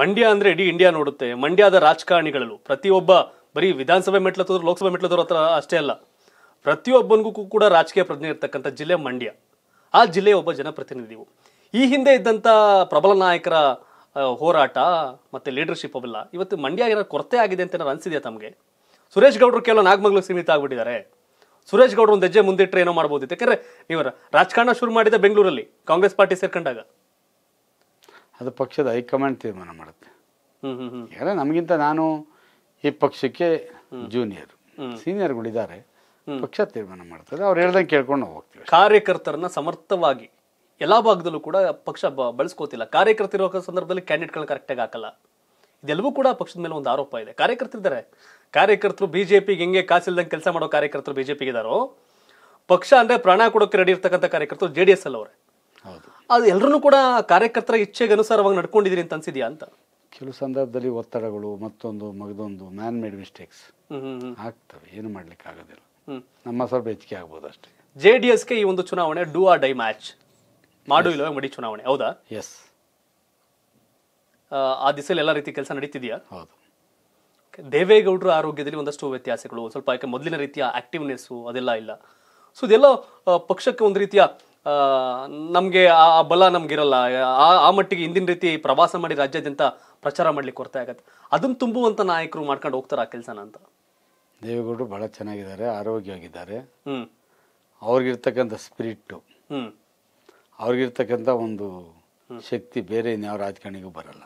ಮಂಡ್ಯ ಅಂದ್ರೆ ಇಡೀ ಇಂಡಿಯಾ ನೋಡುತ್ತೆ ಮಂಡ್ಯದ ರಾಜಕಾರಣಿಗಳಲ್ಲೂ ಪ್ರತಿಯೊಬ್ಬ ಬರೀ ವಿಧಾನಸಭೆ ಮೆಟ್ಲತ್ತದ್ರು ಲೋಕಸಭೆ ಮೆಟ್ಲದವ್ರ ಹತ್ರ ಅಷ್ಟೇ ಅಲ್ಲ ಪ್ರತಿಯೊಬ್ಬನಿಗೂ ಕೂಡ ರಾಜಕೀಯ ಪ್ರಜ್ಞೆ ಇರ್ತಕ್ಕಂಥ ಜಿಲ್ಲೆ ಮಂಡ್ಯ ಆ ಜಿಲ್ಲೆಯ ಒಬ್ಬ ಜನಪ್ರತಿನಿಧಿವು ಈ ಹಿಂದೆ ಇದ್ದಂಥ ಪ್ರಬಲ ನಾಯಕರ ಹೋರಾಟ ಮತ್ತೆ ಲೀಡರ್ಶಿಪ್ ಅವೆಲ್ಲ ಇವತ್ತು ಮಂಡ್ಯ ಏನೋ ಕೊರತೆ ಆಗಿದೆ ಅಂತ ಏನಾದ್ರು ಅನಿಸಿದೆಯಾ ತಮಗೆ ಸುರೇಶ್ ಗೌಡರು ಕೇವಲ ನಾಗಮಂಗ್ಲಕ್ಕೆ ಸೀಮಿತ ಆಗಿಬಿಟ್ಟಿದ್ದಾರೆ ಸುರೇಶ್ ಗೌಡರು ಒಂದು ಹೆಜ್ಜೆ ಮುಂದಿಟ್ಟರೆ ಏನೋ ಮಾಡ್ಬೋದಿತ್ತು ಯಾಕಂದ್ರೆ ನೀವು ರಾಜಕಾರಣ ಶುರು ಮಾಡಿದ ಬೆಂಗಳೂರಲ್ಲಿ ಕಾಂಗ್ರೆಸ್ ಪಾರ್ಟಿ ಸೇರ್ಕೊಂಡಾಗ ಅದು ಪಕ್ಷದ ಹೈಕಮಾಂಡ್ ತೀರ್ಮಾನ ಮಾಡುತ್ತೆ ಯಾಕಂದರೆ ನಮಗಿಂತ ನಾನು ಈ ಪಕ್ಷಕ್ಕೆ ಜೂನಿಯರ್ ಸೀನಿಯರ್ಗಳಿದ್ದಾರೆ ಪಕ್ಷ ತೀರ್ಮಾನ ಮಾಡ್ತಾರೆ ಅವ್ರು ಹೇಳ್ದಂಗೆ ಕೇಳ್ಕೊಂಡು ನಾವು ಹೋಗ್ತೀವಿ ಕಾರ್ಯಕರ್ತರನ್ನ ಸಮರ್ಥವಾಗಿ ಎಲ್ಲ ಭಾಗದಲ್ಲೂ ಕೂಡ ಪಕ್ಷ ಬಳಸ್ಕೋತಿಲ್ಲ ಕಾರ್ಯಕರ್ತರು ಇರುವ ಸಂದರ್ಭದಲ್ಲಿ ಕ್ಯಾಂಡಿಡೇಟ್ಗಳು ಕರೆಕ್ಟಾಗಿ ಹಾಕಲ್ಲ ಇದೆಲ್ಲವೂ ಕೂಡ ಪಕ್ಷದ ಮೇಲೆ ಒಂದು ಆರೋಪ ಇದೆ ಕಾರ್ಯಕರ್ತರಿದ್ದಾರೆ ಕಾರ್ಯಕರ್ತರು ಬಿಜೆಪಿಗೆ ಹೆಂಗೆ ಕಾಸಿಲ್ದಂಗೆ ಕೆಲಸ ಮಾಡೋ ಕಾರ್ಯಕರ್ತರು ಬಿಜೆಪಿಗೆ ಇದ್ದಾರೋ ಪಕ್ಷ ಅಂದ್ರೆ ಪ್ರಾಣ ಕೊಡೋಕೆ ರೆಡಿ ಇರ್ತಕ್ಕಂಥ ಕಾರ್ಯಕರ್ತರು ಜೆ ಡಿ ಎಸ್ ಅದು ಎಲ್ಲರೂ ಕೂಡ ಕಾರ್ಯಕರ್ತರ ಇಚ್ಛೆಗೆ ಅನುಸಾರವಾಗಿ ನಡ್ಕೊಂಡಿದ್ದೀರಿ ಅಂತ ಅನ್ಸಿದ್ಯಾ ಅಂತ ಕೆಲವು ಸಂದರ್ಭದಲ್ಲಿ ಒತ್ತಡಗಳು ಮತ್ತೊಂದು ಮಗದೊಂದು ಮ್ಯಾನ್ ಮೇಡ್ ಮಿಸ್ಟೇಕ್ಸ್ ಆಗ್ತವೆ ಏನು ಮಾಡ್ಲಿಕ್ಕೆ ಆಗೋದಿಲ್ಲ ನಮ್ಮ ಸ್ವಲ್ಪ ಹೆಚ್ಚಿಗೆ ಆಗ್ಬೋದು ಅಷ್ಟೇ ಜೆ ಡಿ ಎಸ್ಗೆ ಈ ಒಂದು ಚುನಾವಣೆ ಡೂ ಆ ಡೈ ಮ್ಯಾಚ್ ಮಾಡು ಇಲ್ಲವೇ ಮಡಿ ಚುನಾವಣೆ ಹೌದಾ ಎಸ್ ಆ ದಿಸಲ್ಲಿ ಎಲ್ಲ ರೀತಿ ಕೆಲಸ ನಡೀತಿದೆಯಾ ಹೌದು ದೇವೇಗೌಡರ ಆರೋಗ್ಯದಲ್ಲಿ ಒಂದಷ್ಟು ವ್ಯತ್ಯಾಸಗಳು ಸ್ವಲ್ಪ ಯಾಕೆ ಮೊದಲಿನ ರೀತಿಯ ಆಕ್ಟಿವ್ನೆಸ್ಸು ಅದೆಲ್ಲ ಇಲ್ಲ ಸೊ ಇದೆಲ್ಲ ಪಕ್ಷಕ್ಕೆ ಒಂದು ರೀತಿಯ ನಮಗೆ ಆ ಬಲ ನಮಗಿರಲ್ಲ ಆ ಮಟ್ಟಿಗೆ ಹಿಂದಿನ ರೀತಿ ಪ್ರವಾಸ ಮಾಡಿ ರಾಜ್ಯಾದ್ಯಂತ ಪ್ರಚಾರ ಮಾಡ್ಲಿಕ್ಕೆ ಕೊರತೆ ಆಗತ್ತೆ ಅದನ್ನು ತುಂಬುವಂಥ ನಾಯಕರು ಮಾಡ್ಕೊಂಡು ಹೋಗ್ತಾರೆ ಆ ಕೆಲಸನ ಅಂತ ದೇವೇಗೌಡರು ಭಾಳ ಚೆನ್ನಾಗಿದ್ದಾರೆ ಆರೋಗ್ಯವಾಗಿದ್ದಾರೆ ಹ್ಞೂ ಅವ್ರಿಗಿರ್ತಕ್ಕಂಥ ಸ್ಪಿರಿಟ್ಟು ಹ್ಞೂ ಅವ್ರಿಗಿರ್ತಕ್ಕಂಥ ಒಂದು ಶಕ್ತಿ ಬೇರೆ ಇನ್ಯಾವ ರಾಜಕಾರಣಿಗೂ ಬರಲ್ಲ